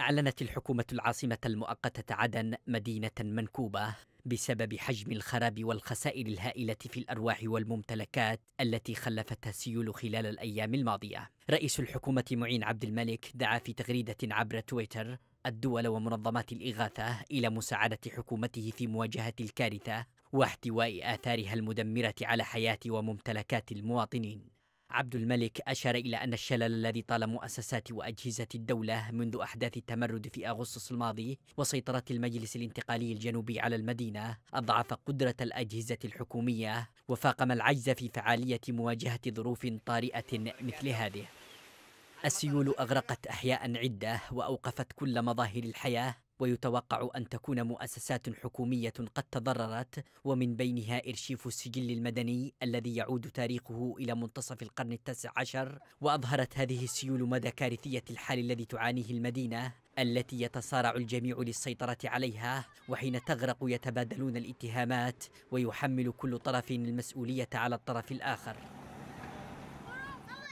أعلنت الحكومة العاصمة المؤقتة عدن مدينة منكوبة بسبب حجم الخراب والخسائر الهائلة في الأرواح والممتلكات التي خلفتها السيول خلال الأيام الماضية. رئيس الحكومة معين عبد الملك دعا في تغريدة عبر تويتر الدول ومنظمات الإغاثة إلى مساعدة حكومته في مواجهة الكارثة واحتواء آثارها المدمرة على حياة وممتلكات المواطنين. عبد الملك أشار إلى أن الشلل الذي طال مؤسسات وأجهزة الدولة منذ أحداث التمرد في أغسطس الماضي وسيطرة المجلس الانتقالي الجنوبي على المدينة أضعف قدرة الأجهزة الحكومية وفاقم العجز في فعالية مواجهة ظروف طارئة مثل هذه السيول أغرقت أحياء عدة وأوقفت كل مظاهر الحياة ويتوقع أن تكون مؤسسات حكومية قد تضررت ومن بينها إرشيف السجل المدني الذي يعود تاريخه إلى منتصف القرن التاسع عشر وأظهرت هذه السيول مدى كارثية الحال الذي تعانيه المدينة التي يتصارع الجميع للسيطرة عليها وحين تغرق يتبادلون الاتهامات ويحمل كل طرف المسؤولية على الطرف الآخر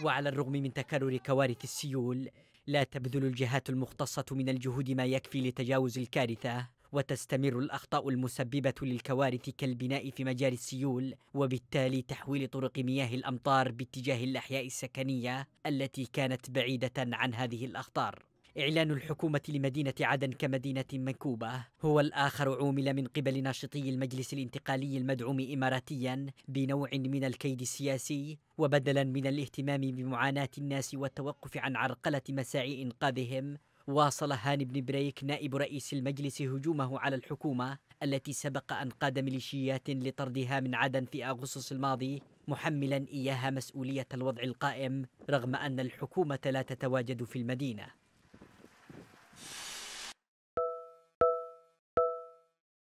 وعلى الرغم من تكرر كوارث السيول لا تبذل الجهات المختصة من الجهود ما يكفي لتجاوز الكارثة وتستمر الأخطاء المسببة للكوارث كالبناء في مجاري السيول وبالتالي تحويل طرق مياه الأمطار باتجاه الأحياء السكنية التي كانت بعيدة عن هذه الأخطار إعلان الحكومة لمدينة عدن كمدينة منكوبة هو الآخر عومل من قبل ناشطي المجلس الانتقالي المدعوم إماراتيا بنوع من الكيد السياسي وبدلا من الاهتمام بمعاناة الناس والتوقف عن عرقلة مساعي إنقاذهم واصل هاني بن بريك نائب رئيس المجلس هجومه على الحكومة التي سبق أن قاد ميليشيات لطردها من عدن في أغسطس الماضي محملا إياها مسؤولية الوضع القائم رغم أن الحكومة لا تتواجد في المدينة